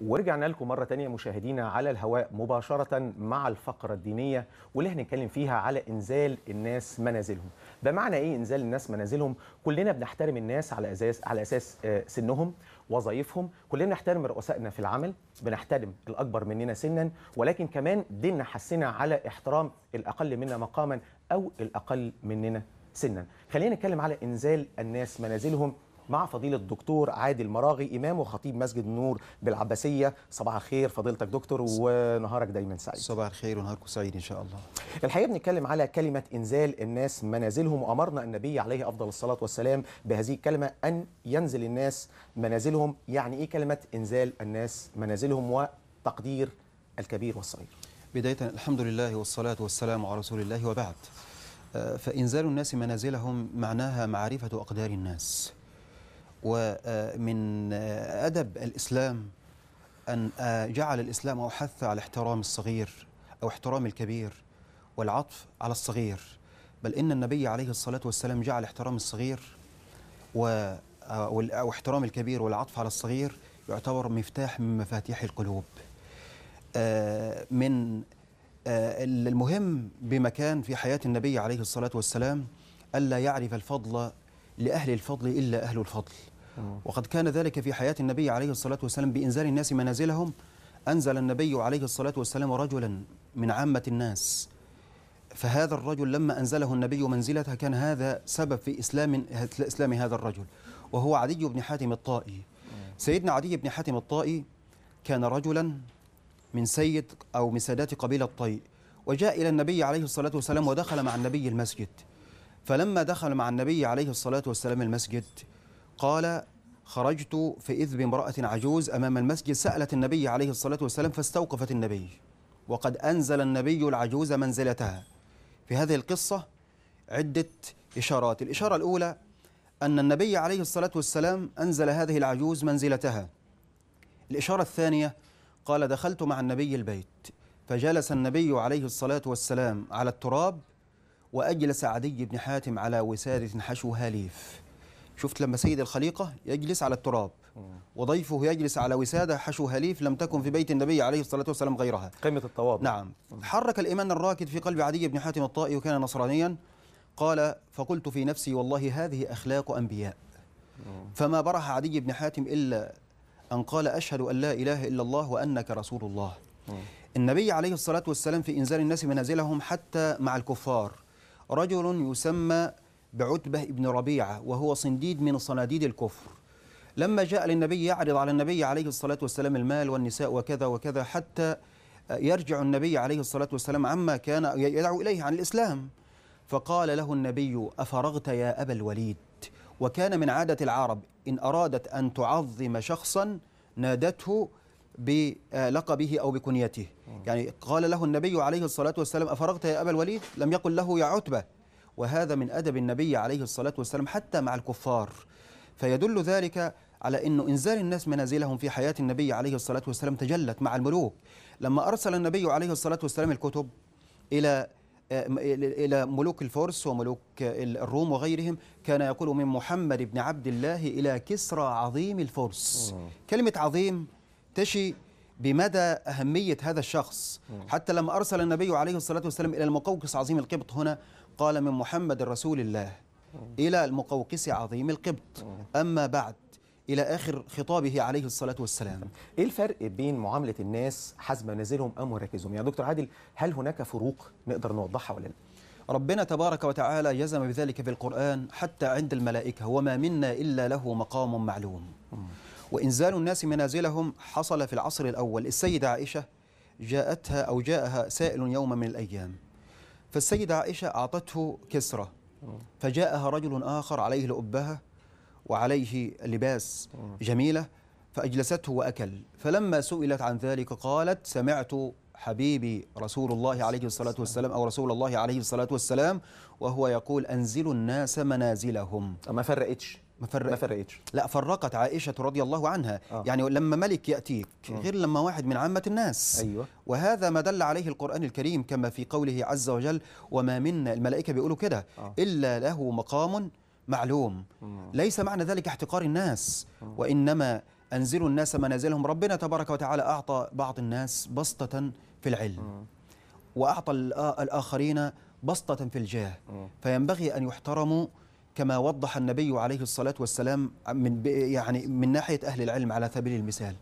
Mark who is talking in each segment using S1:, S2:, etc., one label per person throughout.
S1: ورجعنا لكم مرة تانية مشاهدينا على الهواء مباشرة مع الفقرة الدينية واللي هنتكلم فيها على إنزال الناس منازلهم بمعنى إيه إنزال الناس منازلهم كلنا بنحترم الناس على أساس على أساس آه، سنهم وظائفهم كلنا نحترم رؤسائنا في العمل بنحترم الأكبر مننا سنا ولكن كمان ديننا حسنا على احترام الأقل منا مقاما أو الأقل مننا سنا خلينا نتكلم على إنزال الناس منازلهم مع فضيلة الدكتور عادل مراغي إمام وخطيب مسجد النور بالعباسية صباح الخير فضيلتك دكتور ونهارك دايما سعيد صباح الخير ونهاركم سعيد إن شاء الله الحقيقة بنتكلم على كلمة إنزال الناس منازلهم وأمرنا النبي عليه أفضل الصلاة والسلام بهذه الكلمة أن ينزل الناس منازلهم يعني إيه كلمة إنزال الناس منازلهم وتقدير الكبير والصغير بداية الحمد لله والصلاة
S2: والسلام على رسول الله وبعد آه، فإنزال الناس منازلهم معناها معرفة أقدار الناس ومن أدب الإسلام أن جعل الإسلام أو حث على احترام الصغير أو احترام الكبير والعطف على الصغير بل إن النبي عليه الصلاة والسلام جعل احترام الصغير و أو احترام الكبير والعطف على الصغير يعتبر مفتاح من مفاتيح القلوب آه، من آه، المهم بمكان في حياة النبي عليه الصلاة والسلام ألا يعرف الفضل لأهل الفضل إلا أهل الفضل آه. وقد كان ذلك في حياة النبي عليه الصلاة والسلام بإنزال الناس منازلهم أنزل النبي عليه الصلاة والسلام رجلا من عامة الناس فهذا الرجل لما أنزله النبي منزلته كان هذا سبب في إسلام, إسلام هذا الرجل وهو عدي بن حاتم الطائي آه. سيدنا عدي بن حاتم الطائي كان رجلا من سيد أو من سادات قبيلة الطي وجاء إلى النبي عليه الصلاة والسلام ودخل مع النبي المسجد فلما دخل مع النبي عليه الصلاة والسلام المسجد قال خرجت فإذ بامرأة عجوز أمام المسجد سألت النبي عليه الصلاة والسلام فاستوقفت النبي وقد أنزل النبي العجوز منزلتها في هذه القصة عدة إشارات الإشارة الأولى أن النبي عليه الصلاة والسلام أنزل هذه العجوز منزلتها الإشارة الثانية قال دخلت مع النبي البيت فجلس النبي عليه الصلاة والسلام على التراب وأجلس عدي بن حاتم على وسادة حشوها ليف شفت لما سيد الخليقة يجلس على التراب وضيفه يجلس على وسادة حشو هليف لم تكن في بيت النبي عليه الصلاة والسلام غيرها قيمة التواضع نعم حرك الإيمان الراكد في قلب عدي بن حاتم الطائي وكان نصرانيا قال فقلت في نفسي والله هذه أخلاق أنبياء فما برح عدي بن حاتم إلا أن قال أشهد أن لا إله إلا الله وأنك رسول الله النبي عليه الصلاة والسلام في إنزال الناس منازلهم حتى مع الكفار رجل يسمى بعتبة بن ربيعة وهو صنديد من صناديد الكفر لما جاء للنبي يعرض على النبي عليه الصلاة والسلام المال والنساء وكذا وكذا حتى يرجع النبي عليه الصلاة والسلام عما كان يدعو إليه عن الإسلام فقال له النبي أفرغت يا أبا الوليد وكان من عادة العرب إن أرادت أن تعظم شخصا نادته بلقبه أو بكنيته يعني قال له النبي عليه الصلاة والسلام أفرغت يا أبا الوليد لم يقل له يا عتبة وهذا من أدب النبي عليه الصلاة والسلام حتى مع الكفار فيدل ذلك على أنه إنزال الناس منازلهم في حياة النبي عليه الصلاة والسلام تجلت مع الملوك لما أرسل النبي عليه الصلاة والسلام الكتب إلى آه، إلى ملوك الفرس وملوك الروم وغيرهم كان يقول من محمد بن عبد الله إلى كسرى عظيم الفرس كلمة عظيم تشي بمدى أهمية هذا الشخص حتى لما أرسل النبي عليه الصلاة والسلام إلى المقوقس عظيم القبط هنا قال من محمد رسول الله إلى المقوقس
S1: عظيم القبط أما بعد إلى آخر خطابه عليه الصلاة والسلام إيه الفرق بين معاملة الناس حسب منازلهم أم مراكزهم يا دكتور عادل هل هناك فروق نقدر
S2: نوضحها ولا لا ربنا تبارك وتعالى جزم بذلك في القرآن حتى عند الملائكة وما منا إلا له مقام معلوم وإنزال الناس منازلهم حصل في العصر الأول السيدة عائشة جاءتها أو جاءها سائل يوم من الأيام فالسيدة عائشة أعطته كسرة فجاءها رجل آخر عليه لأبها وعليه لباس جميلة فأجلسته وأكل فلما سئلت عن ذلك قالت سمعت حبيبي رسول الله عليه الصلاة والسلام أو رسول الله عليه الصلاة والسلام وهو يقول أنزلوا الناس منازلهم ما فرقتش ما, ما فرقتش لا فرقت عائشه رضي الله عنها آه. يعني لما ملك ياتيك آه. غير لما واحد من عامه الناس ايوه وهذا ما دل عليه القران الكريم كما في قوله عز وجل وما منا الملائكه بيقولوا كده آه. الا له مقام معلوم مم. ليس معنى ذلك احتقار الناس مم. وانما انزلوا الناس منازلهم ربنا تبارك وتعالى اعطى بعض الناس بسطه في العلم مم. واعطى الاخرين بسطه في الجاه فينبغي ان يحترموا كما وضح النبي عليه الصلاة والسلام من يعني من ناحية أهل العلم على سبيل المثال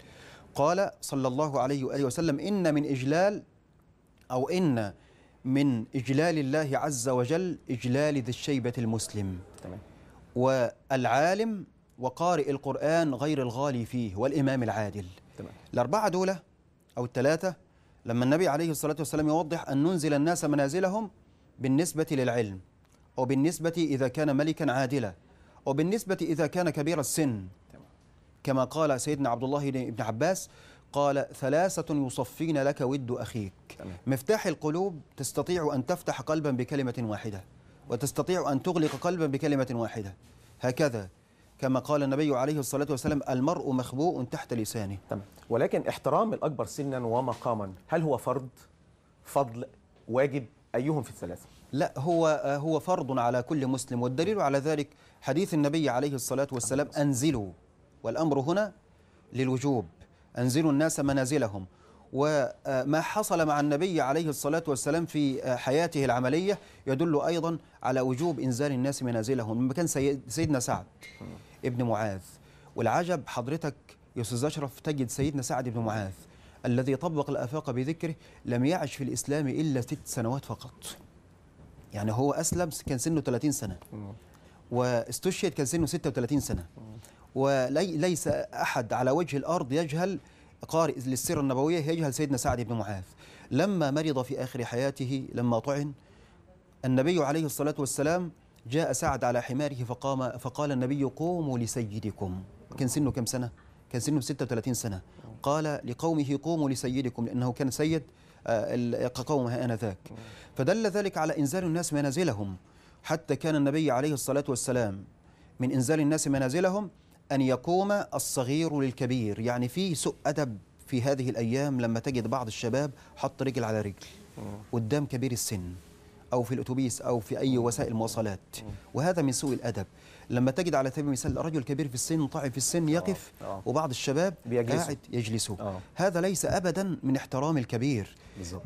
S2: قال صلى الله عليه وآله وسلم إن من إجلال أو إن من إجلال الله عز وجل إجلال ذي الشيبة المسلم تمام. والعالم وقارئ القرآن غير الغالي فيه والإمام العادل تمام. الأربعة دولة أو الثلاثة لما النبي عليه الصلاة والسلام يوضح أن ننزل الناس منازلهم بالنسبة للعلم وبالنسبة إذا كان ملكا عادلا وبالنسبة إذا كان كبير السن كما قال سيدنا عبد الله بن عباس قال ثلاثة يصفين لك ود أخيك مفتاح القلوب تستطيع أن تفتح قلبا بكلمة واحدة وتستطيع أن تغلق قلبا بكلمة واحدة هكذا كما قال النبي عليه الصلاة والسلام المرء مخبوء تحت لسانه تمام. ولكن احترام الأكبر سنا ومقاما هل هو فرض فضل واجب أيهم في الثلاثة لا هو هو فرض على كل مسلم والدليل على ذلك حديث النبي عليه الصلاة والسلام أنزلوا والأمر هنا للوجوب أنزلوا الناس منازلهم وما حصل مع النبي عليه الصلاة والسلام في حياته العملية يدل أيضا على وجوب إنزال الناس منازلهم من مكان سيدنا سعد ابن معاذ والعجب حضرتك يا أستاذ أشرف تجد سيدنا سعد بن معاذ الذي طبق الآفاق بذكره لم يعش في الإسلام إلا ست سنوات فقط يعني هو اسلم كان سنه 30 سنه واستشهد كان سنه 36 سنه وليس احد على وجه الارض يجهل قارئ للسيره النبويه يجهل سيدنا سعد بن معاذ لما مرض في اخر حياته لما طعن النبي عليه الصلاه والسلام جاء سعد على حماره فقام فقال النبي قوموا لسيدكم كان سنه كم سنه كان سنه 36 سنه قال لقومه قوموا لسيدكم لانه كان سيد آه، قومها آنذاك فدل ذلك على إنزال الناس منازلهم حتى كان النبي عليه الصلاة والسلام من إنزال الناس منازلهم أن يقوم الصغير للكبير يعني في سوء أدب في هذه الأيام لما تجد بعض الشباب حط رجل على رجل قدام كبير السن أو في الأتوبيس أو في أي وسائل مواصلات وهذا من سوء الأدب لما تجد على سبيل المثال رجل كبير في السن طاعن في السن آه، يقف آه. وبعض الشباب قاعد يجلسوا آه. هذا ليس أبدا من احترام الكبير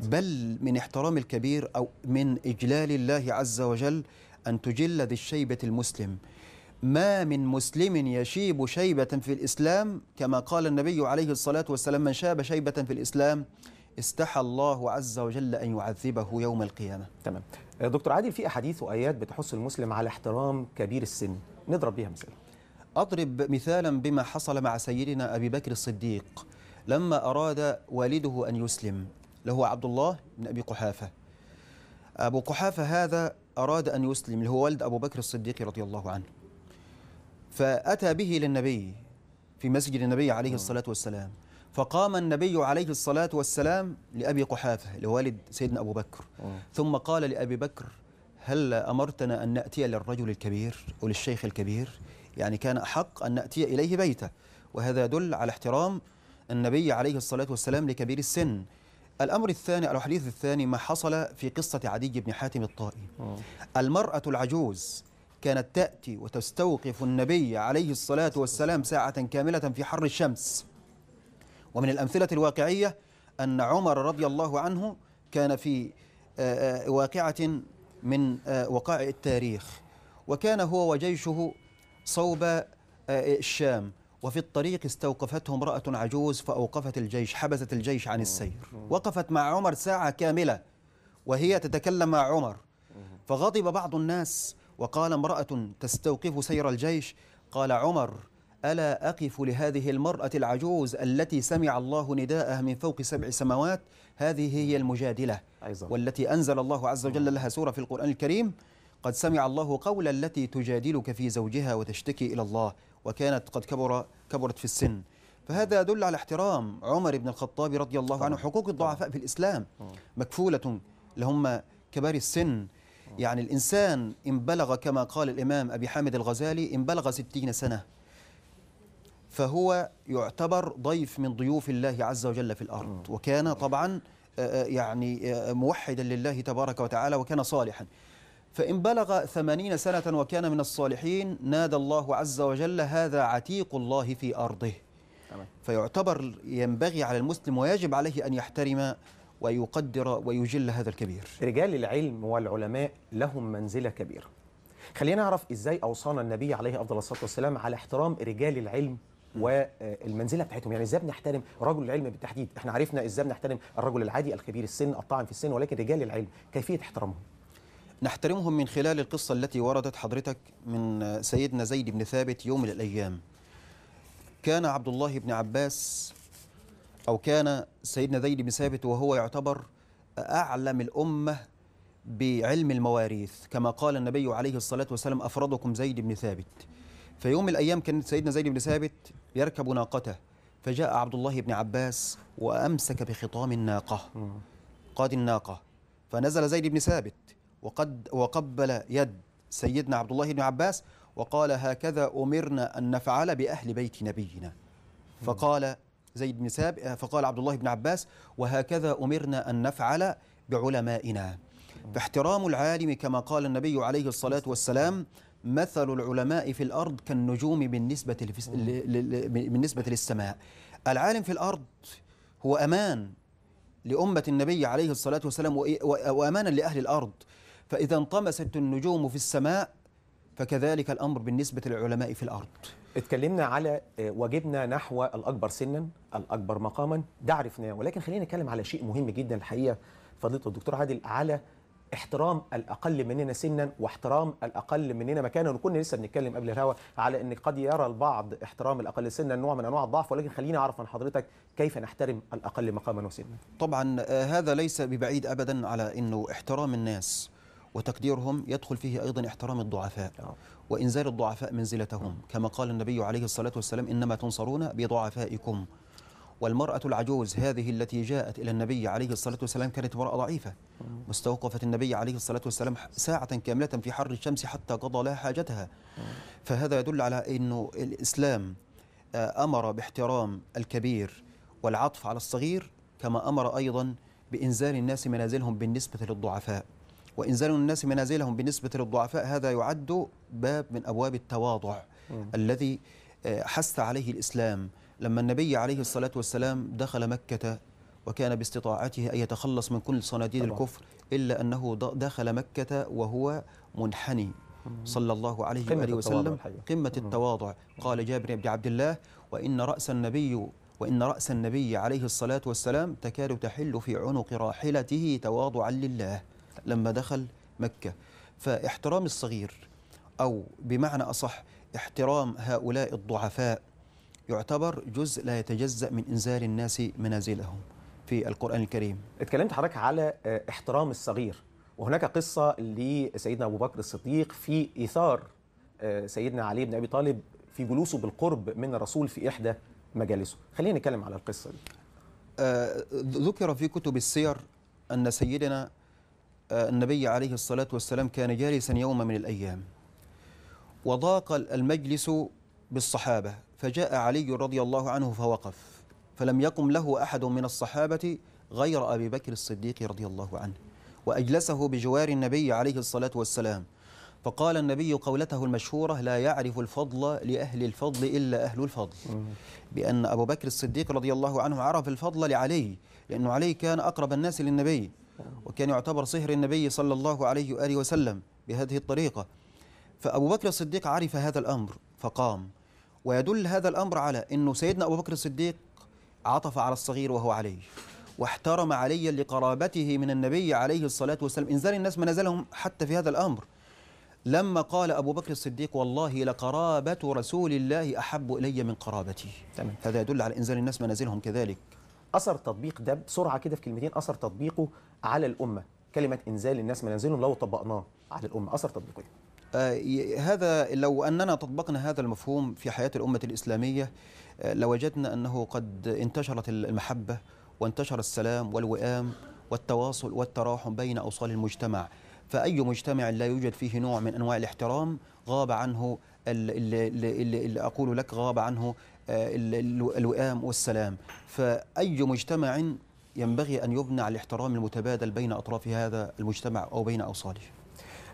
S2: بل من احترام الكبير أو من إجلال الله عز وجل أن تجل ذي الشيبة المسلم ما من مسلم يشيب شيبة في الإسلام كما قال النبي عليه الصلاة والسلام من شاب شيبة في الإسلام استحى الله عز وجل أن يعذبه يوم القيامة تمام آه، دكتور عادل في أحاديث وآيات بتحث المسلم على احترام كبير السن نضرب بيها مثال أضرب مثالا بما حصل مع سيدنا أبي بكر الصديق لما أراد والده أن يسلم له عبد الله بن أبي قحافة أبو قحافة هذا أراد أن يسلم اللي هو والد أبو بكر الصديق رضي الله عنه فأتى به للنبي في مسجد النبي عليه الصلاة والسلام فقام النبي عليه الصلاة والسلام لأبي قحافة لوالد سيدنا أبو بكر ثم قال لأبي بكر هل أمرتنا أن نأتي للرجل الكبير وللشيخ الكبير يعني كان أحق أن نأتي إليه بيته وهذا يدل على احترام النبي عليه الصلاة والسلام لكبير السن الأمر الثاني الحديث الثاني ما حصل في قصة عدي بن حاتم الطائي المرأة العجوز كانت تأتي وتستوقف النبي عليه الصلاة والسلام ساعة كاملة في حر الشمس ومن الأمثلة الواقعية أن عمر رضي الله عنه كان في آه، آه، واقعة من آه، وقائع التاريخ وكان هو وجيشه صوب الشام وفي الطريق استوقفته امرأة عجوز فأوقفت الجيش حبست الجيش عن السير وقفت مع عمر ساعة كاملة وهي تتكلم مع عمر فغضب بعض الناس وقال امرأة تستوقف سير الجيش قال عمر ألا أقف لهذه المرأة العجوز التي سمع الله نداءها من فوق سبع سماوات هذه هي المجادلة والتي أنزل الله عز وجل لها سورة في القرآن الكريم قد سمع الله قول التي تجادلك في زوجها وتشتكي إلى الله وكانت قد كبر كبرت في السن فهذا يدل على احترام عمر بن الخطاب رضي الله عنه حقوق الضعفاء في الإسلام مكفولة لهم كبار السن يعني الإنسان إن بلغ كما قال الإمام أبي حامد الغزالي إن بلغ ستين سنة فهو يعتبر ضيف من ضيوف الله عز وجل في الأرض وكان طبعا يعني موحدا لله تبارك وتعالى وكان صالحا فإن بلغ ثمانين سنة وكان من الصالحين نادى الله عز وجل هذا عتيق الله في أرضه فيعتبر ينبغي على المسلم ويجب عليه أن يحترم ويقدر ويجل هذا الكبير رجال العلم
S1: والعلماء لهم منزلة كبيرة خلينا نعرف إزاي أوصانا النبي عليه أفضل الصلاة والسلام على احترام رجال العلم والمنزله آه، بتاعتهم يعني ازاي بنحترم رجل العلم بالتحديد احنا عرفنا ازاي بنحترم الرجل العادي الكبير السن الطاعن في السن ولكن رجال العلم كيفيه احترامهم
S2: نحترمهم من خلال القصه التي وردت حضرتك من سيدنا زيد بن ثابت يوم من الايام كان عبد الله بن عباس او كان سيدنا زيد بن ثابت وهو يعتبر اعلم الامه بعلم المواريث كما قال النبي عليه الصلاه والسلام افرضكم زيد بن ثابت في يوم من الايام كان سيدنا زيد بن ثابت يركب ناقته فجاء عبد الله بن عباس وامسك بخطام الناقه قاد الناقه فنزل زيد بن ثابت وقد وقبل يد سيدنا عبد الله بن عباس وقال هكذا امرنا ان نفعل باهل بيت نبينا فقال زيد بن ثابت فقال عبد الله بن عباس وهكذا امرنا ان نفعل بعلمائنا فاحترام العالم كما قال النبي عليه الصلاه والسلام مثل العلماء في الأرض كالنجوم بالنسبة, بالنسبة للسماء العالم في الأرض هو أمان لأمة النبي عليه الصلاة والسلام وأمانا لأهل الأرض فإذا انطمست النجوم في السماء فكذلك الأمر بالنسبة للعلماء في
S1: الأرض اتكلمنا على آه، واجبنا نحو الأكبر سنا الأكبر مقاما ده عرفناه ولكن خلينا نتكلم على شيء مهم جدا الحقيقة فضيلة الدكتور عادل على احترام الاقل مننا سنا واحترام الاقل مننا مكانا وكنا لسه بنتكلم قبل الهوا على ان قد يرى البعض احترام الاقل سنا نوع من انواع الضعف ولكن خليني اعرف من حضرتك كيف نحترم الاقل مقاما وسنا
S2: طبعا آه، هذا ليس ببعيد ابدا على انه احترام الناس وتقديرهم يدخل فيه أيضا احترام الضعفاء نعم. وإنزال الضعفاء منزلتهم كما قال النبي عليه الصلاة والسلام إنما تنصرون بضعفائكم والمرأة العجوز هذه التي جاءت إلى النبي عليه الصلاة والسلام كانت امرأة ضعيفة مستوقفة النبي عليه الصلاة والسلام ساعة كاملة في حر الشمس حتى قضى لها حاجتها فهذا يدل على أنه الإسلام آه، أمر باحترام الكبير والعطف على الصغير كما أمر أيضا بإنزال الناس منازلهم بالنسبة للضعفاء وإنزال الناس منازلهم بالنسبة للضعفاء هذا يعد باب من أبواب التواضع الذي آه، حث عليه الإسلام لما النبي عليه الصلاة والسلام دخل مكة وكان باستطاعته أن يتخلص من كل صناديد طبعا. الكفر إلا أنه دخل مكة وهو منحني صلى الله عليه وآله وسلم قمة التواضع قال جابر بن عبد الله وإن رأس النبي وإن رأس النبي عليه الصلاة والسلام تكاد تحل في عنق راحلته تواضعا لله لما دخل مكة فاحترام الصغير أو بمعنى أصح احترام هؤلاء الضعفاء يعتبر جزء لا يتجزأ من إنزال الناس
S1: منازلهم في القرآن الكريم اتكلمت حضرتك على آه، احترام الصغير وهناك قصة لسيدنا أبو بكر الصديق في إيثار آه، سيدنا علي بن أبي طالب في جلوسه بالقرب من الرسول في إحدى مجالسه خلينا نتكلم على القصة دي
S2: آه، ذكر في كتب السير أن سيدنا النبي عليه الصلاة والسلام كان جالسا يوما من الأيام وضاق المجلس بالصحابة فجاء علي رضي الله عنه فوقف فلم يقم له أحد من الصحابة غير أبي بكر الصديق رضي الله عنه وأجلسه بجوار النبي عليه الصلاة والسلام فقال النبي قولته المشهورة لا يعرف الفضل لأهل الفضل إلا أهل الفضل بأن أبو بكر الصديق رضي الله عنه عرف الفضل لعلي لأن علي كان أقرب الناس للنبي وكان يعتبر صهر النبي صلى الله عليه وآله وسلم بهذه الطريقة فأبو بكر الصديق عرف هذا الأمر فقام ويدل هذا الأمر على أنه سيدنا أبو بكر الصديق عطف على الصغير وهو علي واحترم علي لقرابته من النبي عليه الصلاة والسلام إنزال الناس منازلهم حتى في هذا الأمر لما قال أبو بكر الصديق والله لقرابة رسول الله أحب إلي من قرابتي تمام. هذا يدل على إنزال الناس منازلهم كذلك
S1: أثر تطبيق ده بسرعة كده في كلمتين أثر تطبيقه على الأمة كلمة إنزال الناس منازلهم لو طبقناه على الأمة أثر تطبيقه إيه؟ آه، هذا لو أننا طبقنا
S2: هذا المفهوم في حياة الأمة الإسلامية آه، لوجدنا أنه قد انتشرت المحبة وانتشر السلام والوئام والتواصل والتراحم بين أوصال المجتمع فأي مجتمع لا يوجد فيه نوع من أنواع الاحترام غاب عنه اللي, اللي, اللي أقول لك غاب عنه آه، الوئام والسلام فأي مجتمع ينبغي أن يبنى على الاحترام المتبادل بين أطراف هذا المجتمع أو بين أوصاله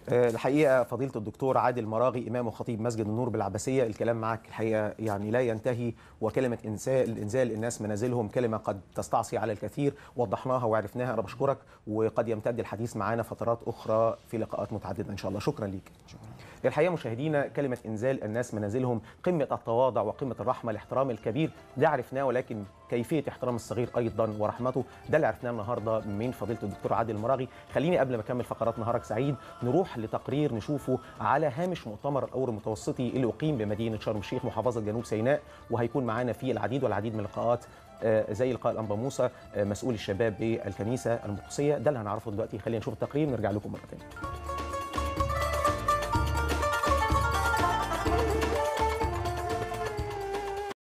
S1: آه، الحقيقه فضيله الدكتور عادل مراغي امام وخطيب مسجد النور بالعباسيه الكلام معك الحقيقه يعني لا ينتهي وكلمه انزال انزال الناس منازلهم كلمه قد تستعصي على الكثير وضحناها وعرفناها انا بشكرك وقد يمتد الحديث معانا فترات اخرى في لقاءات متعدده ان شاء الله شكرا ليك شكرا الحقيقه مشاهدينا كلمه انزال الناس منازلهم قمه التواضع وقمه الرحمه الاحترام الكبير ده عرفناه ولكن كيفيه احترام الصغير ايضا ورحمته ده اللي عرفناه النهارده من فضيله الدكتور عادل المراغي خليني قبل ما اكمل فقرات نهارك سعيد نروح لتقرير نشوفه على هامش مؤتمر الاور المتوسطي اللي اقيم بمدينه شرم الشيخ محافظه جنوب سيناء وهيكون معانا فيه العديد والعديد من اللقاءات آه، زي لقاء الانبا موسى آه، مسؤول الشباب بالكنيسه المقدسيه ده اللي هنعرفه دلوقتي خلينا نشوف التقرير ونرجع لكم مره ثانيه